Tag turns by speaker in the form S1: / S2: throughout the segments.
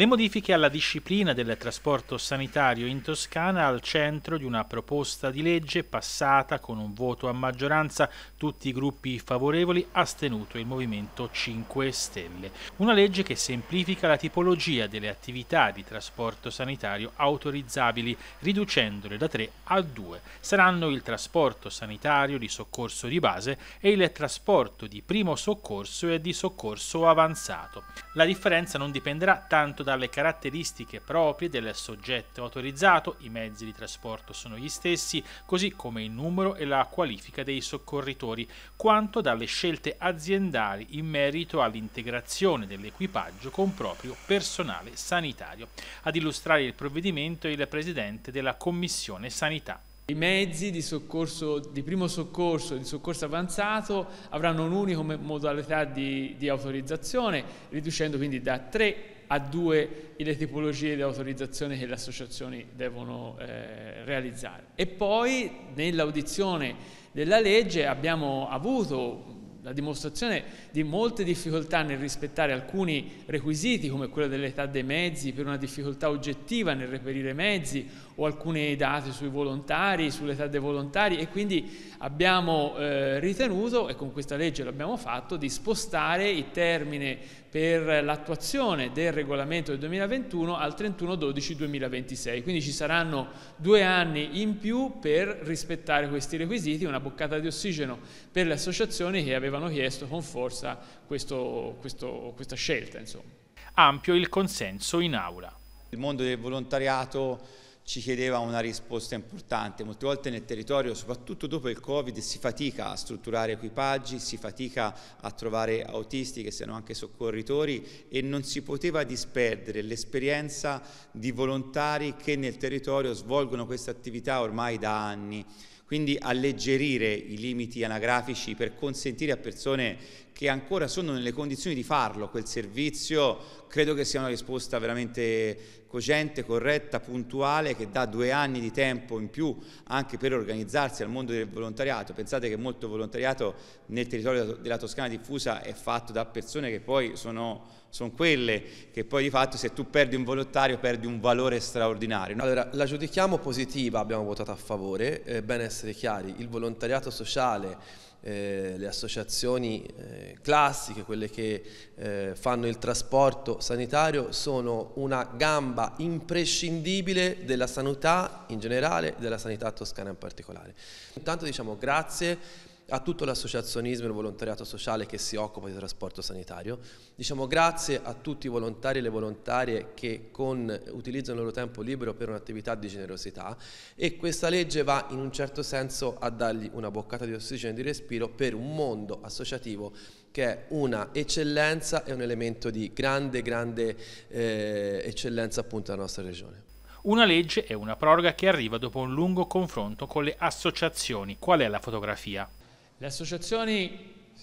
S1: Le modifiche alla disciplina del trasporto sanitario in Toscana al centro di una proposta di legge passata con un voto a maggioranza, tutti i gruppi favorevoli astenuto il Movimento 5 Stelle. Una legge che semplifica la tipologia delle attività di trasporto sanitario autorizzabili, riducendole da 3 a 2. Saranno il trasporto sanitario di soccorso di base e il trasporto di primo soccorso e di soccorso avanzato. La differenza non dipenderà tanto da dalle caratteristiche proprie del soggetto autorizzato, i mezzi di trasporto sono gli stessi, così come il numero e la qualifica dei soccorritori, quanto dalle scelte aziendali in merito all'integrazione dell'equipaggio con proprio personale sanitario. Ad illustrare il provvedimento è il Presidente della Commissione Sanità. I mezzi di, soccorso,
S2: di primo soccorso e di soccorso avanzato avranno un'unica modalità di, di autorizzazione, riducendo quindi da tre a due le tipologie di autorizzazione che le associazioni devono eh, realizzare. E poi nell'audizione della legge abbiamo avuto la dimostrazione di molte difficoltà nel rispettare alcuni requisiti come quello dell'età dei mezzi per una difficoltà oggettiva nel reperire mezzi o alcuni dati sui volontari, sull'età dei volontari e quindi abbiamo eh, ritenuto, e con questa legge l'abbiamo fatto, di spostare il termine per l'attuazione del regolamento del 2021 al 31-12-2026, quindi ci saranno due anni in più per rispettare questi requisiti, una boccata di ossigeno per le associazioni che avevano chiesto con forza questo, questo, questa scelta. Insomma.
S1: Ampio il consenso in aula. Il mondo
S2: del
S3: volontariato ci chiedeva una risposta importante. Molte volte nel territorio, soprattutto dopo il Covid, si fatica a strutturare equipaggi, si fatica a trovare autisti che siano anche soccorritori e non si poteva disperdere l'esperienza di volontari che nel territorio svolgono questa attività ormai da anni quindi alleggerire i limiti anagrafici per consentire a persone che ancora sono nelle condizioni di farlo quel servizio, credo che sia una risposta veramente cogente, corretta, puntuale, che dà due anni di tempo in più anche per organizzarsi al mondo del volontariato. Pensate che molto volontariato nel territorio della Toscana diffusa è fatto da persone che poi sono sono quelle che poi di fatto se tu perdi un volontario perdi un valore
S4: straordinario. No? Allora, la giudichiamo positiva, abbiamo votato a favore, è eh, bene essere chiari, il volontariato sociale, eh, le associazioni eh, classiche, quelle che eh, fanno il trasporto sanitario, sono una gamba imprescindibile della sanità in generale e della sanità toscana in particolare. Intanto diciamo grazie a tutto l'associazionismo e il volontariato sociale che si occupa di trasporto sanitario. Diciamo grazie a tutti i volontari e le volontarie che con, utilizzano il loro tempo libero per un'attività di generosità e questa legge va in un certo senso a dargli una boccata di ossigeno e di respiro per un mondo associativo che è una eccellenza e un elemento di grande, grande eh, eccellenza appunto della nostra regione.
S1: Una legge è una proroga che arriva dopo un lungo confronto con le associazioni, qual è la fotografia?
S2: Le associazioni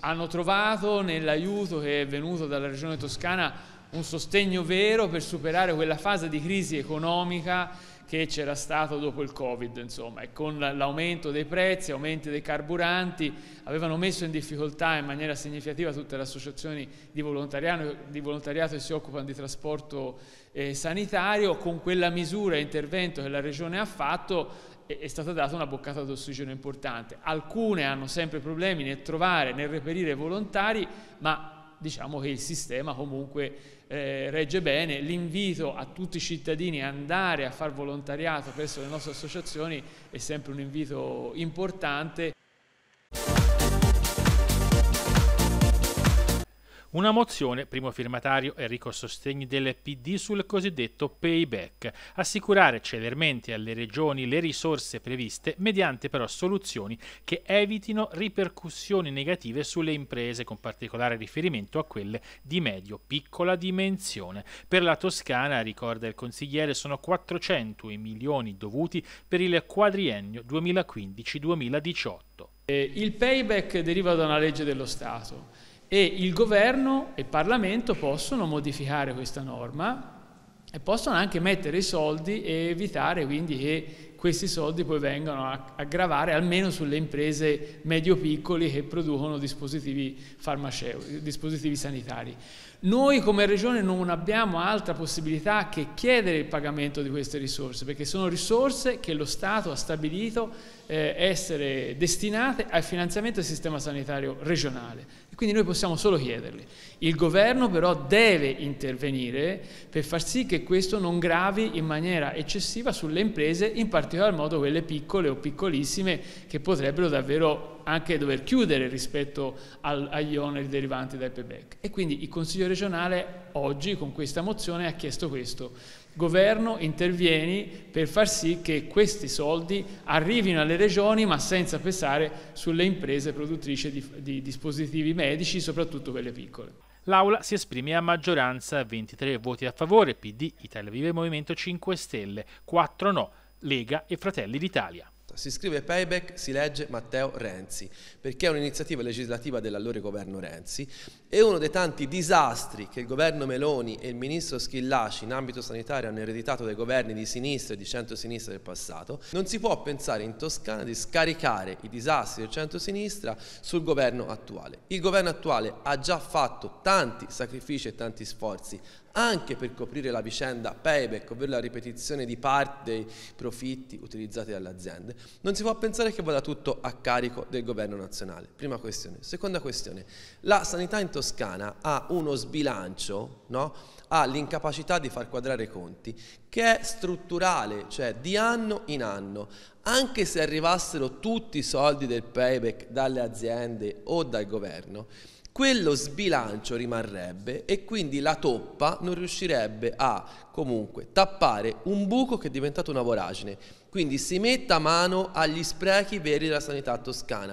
S2: hanno trovato nell'aiuto che è venuto dalla Regione Toscana un sostegno vero per superare quella fase di crisi economica che c'era stato dopo il Covid, insomma, e con l'aumento dei prezzi, aumenti dei carburanti, avevano messo in difficoltà in maniera significativa tutte le associazioni di volontariato, di volontariato che si occupano di trasporto eh, sanitario, con quella misura e intervento che la Regione ha fatto è stata data una boccata d'ossigeno importante. Alcune hanno sempre problemi nel trovare, nel reperire volontari, ma diciamo che il sistema comunque eh, regge bene. L'invito a tutti i cittadini ad andare a far volontariato presso le nostre associazioni è sempre un invito importante.
S1: Una mozione, primo firmatario Enrico Sostegni del PD sul cosiddetto payback, assicurare celermente alle regioni le risorse previste mediante però soluzioni che evitino ripercussioni negative sulle imprese, con particolare riferimento a quelle di medio-piccola dimensione. Per la Toscana, ricorda il consigliere, sono 400 i milioni dovuti per il quadriennio 2015-2018. Eh, il payback deriva da una legge dello Stato e il governo
S2: e il Parlamento possono modificare questa norma e possono anche mettere i soldi e evitare quindi che questi soldi poi vengano a, gravare almeno sulle imprese medio-piccoli che producono dispositivi dispositivi sanitari. Noi come Regione non abbiamo altra possibilità che chiedere il pagamento di queste risorse, perché sono risorse che lo Stato ha stabilito eh, essere destinate al finanziamento del sistema sanitario regionale. E quindi noi possiamo solo chiederli. Il governo però deve intervenire per far sì che questo non gravi in maniera eccessiva sulle imprese, in particolar modo quelle piccole o piccolissime che potrebbero davvero anche dover chiudere rispetto al, agli oneri derivanti dal payback. E quindi il Consiglio regionale oggi con questa mozione ha chiesto questo Governo intervieni per far sì che questi soldi arrivino alle regioni ma senza
S1: pesare sulle imprese produttrici di, di dispositivi medici, soprattutto quelle piccole. L'Aula si esprime a maggioranza, 23 voti a favore, PD, Italia Vive Movimento 5
S4: Stelle, 4 no, Lega e Fratelli d'Italia proposta. Si scrive Payback, si legge Matteo Renzi, perché è un'iniziativa legislativa dell'allora governo Renzi e uno dei tanti disastri che il governo Meloni e il ministro Schillaci in ambito sanitario hanno ereditato dai governi di sinistra e di centrosinistra del passato, non si può pensare in Toscana di scaricare i disastri del centrosinistra sul governo attuale. Il governo attuale ha già fatto tanti sacrifici e tanti sforzi anche per coprire la vicenda payback, ovvero la ripetizione di parte dei profitti utilizzati dalle aziende, non si può pensare che vada tutto a carico del governo nazionale. Prima questione. Seconda questione, la sanità in Toscana ha uno sbilancio, no? ha l'incapacità di far quadrare i conti, che è strutturale, cioè di anno in anno. Anche se arrivassero tutti i soldi del payback dalle aziende o dal governo, quello sbilancio rimarrebbe e quindi la toppa non riuscirebbe a comunque tappare un buco che è diventato una voragine. Quindi si metta mano agli sprechi veri della sanità toscana.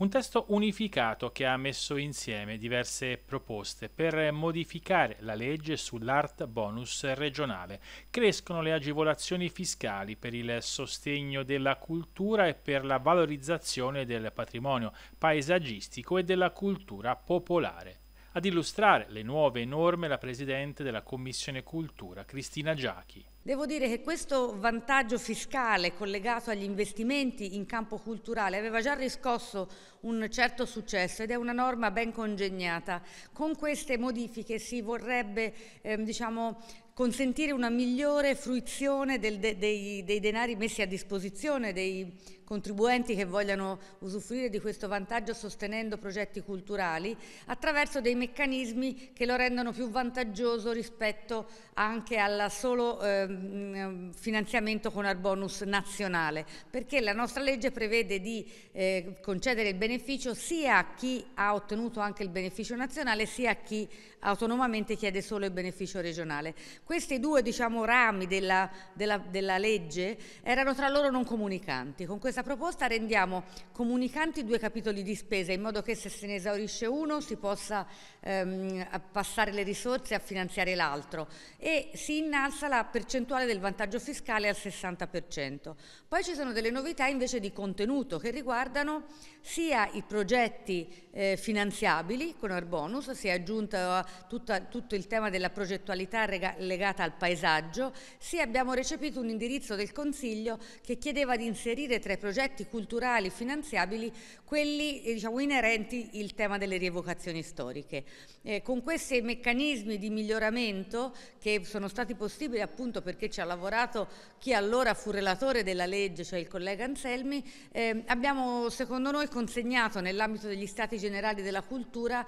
S1: Un testo unificato che ha messo insieme diverse proposte per modificare la legge sull'art bonus regionale. Crescono le agevolazioni fiscali per il sostegno della cultura e per la valorizzazione del patrimonio paesaggistico e della cultura popolare. Ad illustrare le nuove norme la Presidente della Commissione Cultura, Cristina Giachi.
S5: Devo dire che questo vantaggio fiscale collegato agli investimenti in campo culturale aveva già riscosso un certo successo ed è una norma ben congegnata. Con queste modifiche si vorrebbe ehm, diciamo, consentire una migliore fruizione del, de, dei, dei denari messi a disposizione dei contribuenti che vogliano usufruire di questo vantaggio sostenendo progetti culturali attraverso dei meccanismi che lo rendono più vantaggioso rispetto anche al solo eh, finanziamento con al bonus nazionale, perché la nostra legge prevede di eh, concedere il beneficio sia a chi ha ottenuto anche il beneficio nazionale sia a chi autonomamente chiede solo il beneficio regionale. Questi due diciamo, rami della, della, della legge erano tra loro non comunicanti. Con questa questa proposta rendiamo comunicanti due capitoli di spesa in modo che se se ne esaurisce uno si possa ehm, passare le risorse a finanziare l'altro e si innalza la percentuale del vantaggio fiscale al 60%. Poi ci sono delle novità invece di contenuto che riguardano sia i progetti eh, finanziabili con il bonus, si è aggiunto tutta, tutto il tema della progettualità legata al paesaggio, sia abbiamo recepito un indirizzo del Consiglio che chiedeva di inserire tra i progetti progetti culturali finanziabili quelli eh, diciamo, inerenti al tema delle rievocazioni storiche. Eh, con questi meccanismi di miglioramento che sono stati possibili appunto perché ci ha lavorato chi allora fu relatore della legge, cioè il collega Anselmi, eh, abbiamo secondo noi consegnato nell'ambito degli stati generali della cultura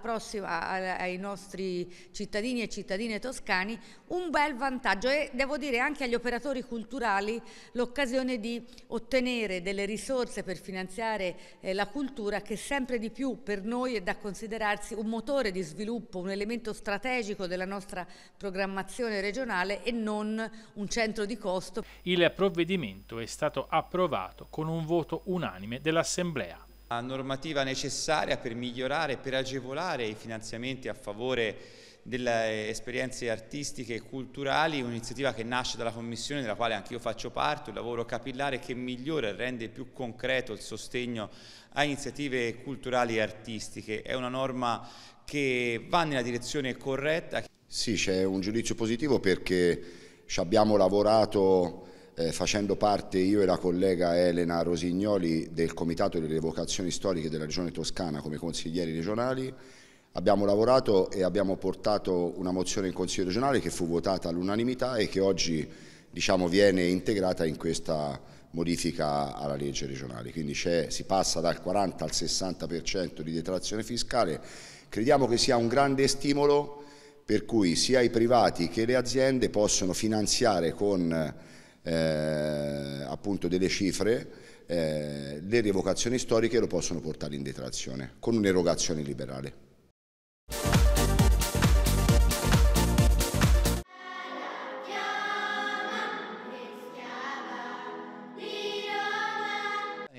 S5: prossima, ai nostri cittadini e cittadine toscani un bel vantaggio e devo dire anche agli operatori culturali l'occasione di ottenere ottenere delle risorse per finanziare eh, la cultura che sempre di più per noi è da considerarsi un motore di sviluppo, un elemento strategico della nostra programmazione regionale e non un centro di costo.
S1: Il provvedimento è stato approvato con un voto unanime dell'Assemblea La
S3: normativa necessaria per migliorare, per agevolare i finanziamenti a favore delle esperienze artistiche e culturali, un'iniziativa che nasce dalla Commissione, della quale anch'io faccio parte, un lavoro capillare che migliora e rende più concreto il sostegno a iniziative culturali e artistiche. È una norma che va nella direzione corretta. Sì, c'è un giudizio positivo perché ci abbiamo lavorato eh, facendo parte io e la collega Elena Rosignoli del Comitato delle Evocazioni Storiche della Regione Toscana come consiglieri regionali Abbiamo lavorato e abbiamo portato una mozione in Consiglio regionale che fu votata all'unanimità e che oggi diciamo, viene integrata in questa modifica alla legge regionale. Quindi si passa dal 40 al 60% di detrazione fiscale. Crediamo che sia un grande stimolo per cui sia i privati che le aziende possono finanziare con eh, appunto delle cifre eh, le rievocazioni storiche e lo possono portare in detrazione con un'erogazione liberale.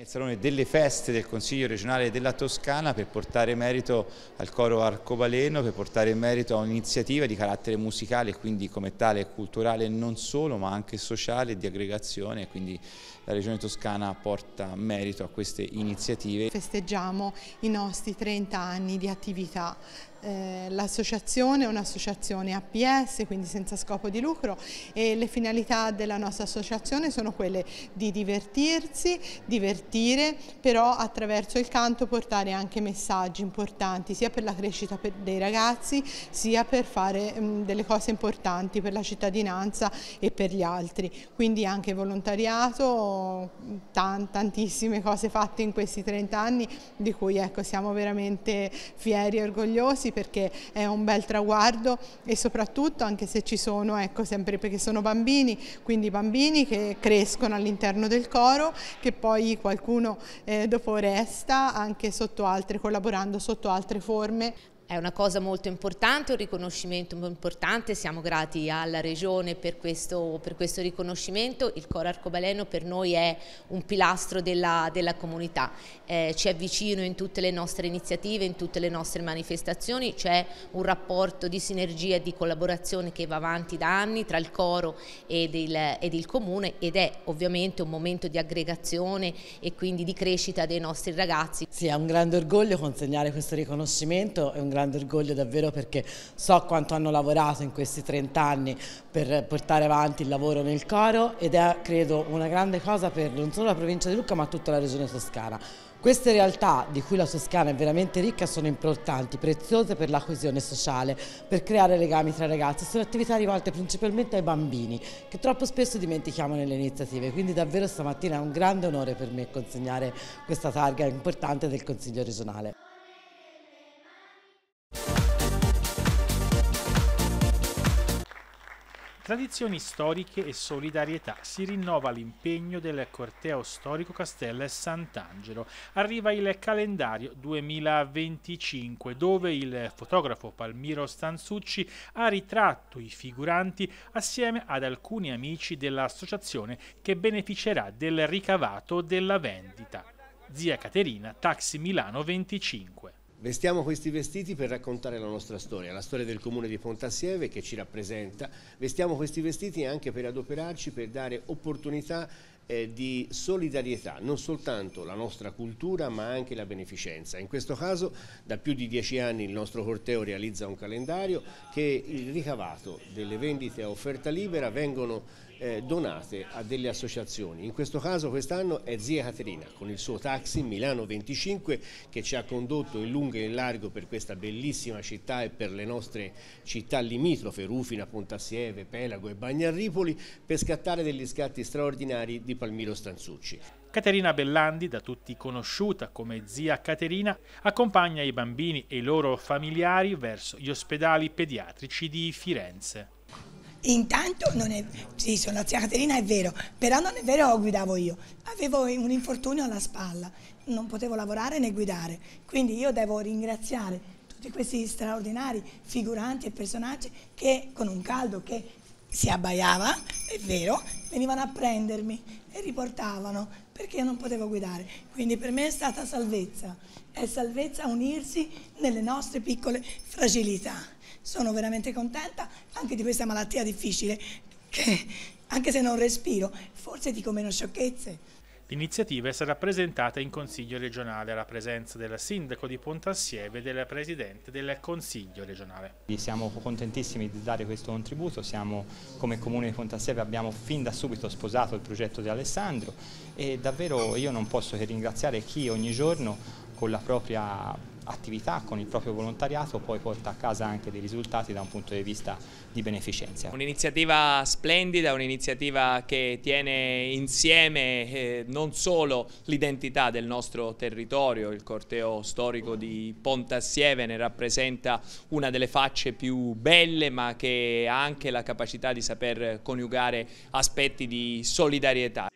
S3: il Salone delle Feste del Consiglio regionale della Toscana per portare merito al coro Arcobaleno, per portare merito a un'iniziativa di carattere musicale, quindi come tale culturale non solo ma anche sociale di aggregazione, quindi la Regione Toscana porta merito a queste iniziative.
S1: Festeggiamo i nostri 30 anni di attività eh, l'associazione è un'associazione APS, quindi senza scopo di lucro e le finalità della nostra associazione sono quelle di divertirsi, divertire, però attraverso il canto portare anche messaggi importanti sia per la crescita dei ragazzi sia per fare mm, delle cose importanti per la cittadinanza e per gli altri. Quindi anche volontariato, tantissime cose fatte in questi 30 anni di cui ecco, siamo veramente fieri e orgogliosi ragazzi perché è un bel traguardo e soprattutto anche se ci sono, ecco sempre perché sono bambini, quindi bambini che
S5: crescono all'interno del coro, che poi qualcuno eh, dopo resta anche sotto altre, collaborando sotto altre forme. È una cosa molto importante, un riconoscimento molto importante, siamo grati alla Regione per questo, per questo riconoscimento, il Coro Arcobaleno per noi è un pilastro della, della comunità, eh, ci è vicino in tutte le nostre iniziative, in tutte le nostre manifestazioni, c'è un rapporto di sinergia e di collaborazione che va avanti da anni tra il Coro ed il, ed il Comune ed è ovviamente un momento di aggregazione e quindi di crescita dei nostri ragazzi. Sì, è un grande orgoglio consegnare questo riconoscimento, è un grande orgoglio davvero perché so quanto hanno lavorato in questi 30 anni per portare avanti il lavoro nel coro ed è credo una grande cosa per non solo la provincia di Lucca ma tutta la regione toscana. Queste realtà, di cui la Toscana è veramente ricca, sono importanti, preziose per la coesione sociale, per creare legami tra ragazzi. Sono attività rivolte principalmente ai bambini, che troppo spesso dimentichiamo nelle iniziative. Quindi davvero stamattina è un grande onore per me consegnare questa targa importante del Consiglio regionale.
S1: Tradizioni storiche e solidarietà. Si rinnova l'impegno del corteo storico Castel Sant'Angelo. Arriva il calendario 2025 dove il fotografo Palmiro Stanzucci ha ritratto i figuranti assieme ad alcuni amici dell'associazione che beneficerà del ricavato della vendita. Zia Caterina, Taxi Milano 25. Vestiamo questi vestiti per raccontare la nostra storia, la storia del comune di Pontassieve che ci rappresenta. Vestiamo questi vestiti anche per adoperarci, per dare opportunità eh, di solidarietà, non soltanto la nostra cultura ma anche la beneficenza. In questo caso da più di dieci anni il nostro corteo realizza un calendario che il ricavato delle vendite a offerta libera vengono eh, donate a delle associazioni. In questo caso quest'anno è Zia Caterina con il suo taxi Milano 25 che ci ha condotto in lungo e in largo per questa bellissima città e per le nostre città limitrofe, Rufina, Pontassieve, Pelago e Bagnarripoli per scattare degli scatti straordinari di Palmiro Stanzucci. Caterina Bellandi, da tutti conosciuta come zia Caterina, accompagna i bambini e i loro familiari verso gli ospedali pediatrici di Firenze.
S5: Intanto non è, sì, sono zia Caterina, è vero, però non è vero che guidavo io. Avevo un infortunio alla spalla, non potevo lavorare né guidare, quindi io devo ringraziare tutti questi straordinari figuranti e personaggi che con un caldo che si abbaiava, è vero, venivano a prendermi e riportavano perché io non potevo guidare. Quindi per me è stata salvezza, è salvezza unirsi nelle nostre piccole fragilità sono veramente contenta anche di questa malattia difficile che anche se non respiro forse dico meno sciocchezze.
S1: L'iniziativa sarà presentata in Consiglio regionale alla presenza del Sindaco di Pontassieve e del Presidente del Consiglio regionale.
S3: Siamo contentissimi di dare questo contributo, siamo, come Comune di Pontassieve abbiamo fin da subito sposato il progetto di Alessandro e davvero io non posso che ringraziare chi ogni giorno con la propria attività, con il proprio volontariato, poi porta a casa anche dei risultati da un punto di vista di beneficenza.
S2: Un'iniziativa splendida, un'iniziativa che tiene insieme eh, non solo l'identità del nostro territorio, il corteo storico di Pontassieve ne rappresenta una delle facce più belle ma che ha anche la capacità di saper coniugare aspetti di solidarietà.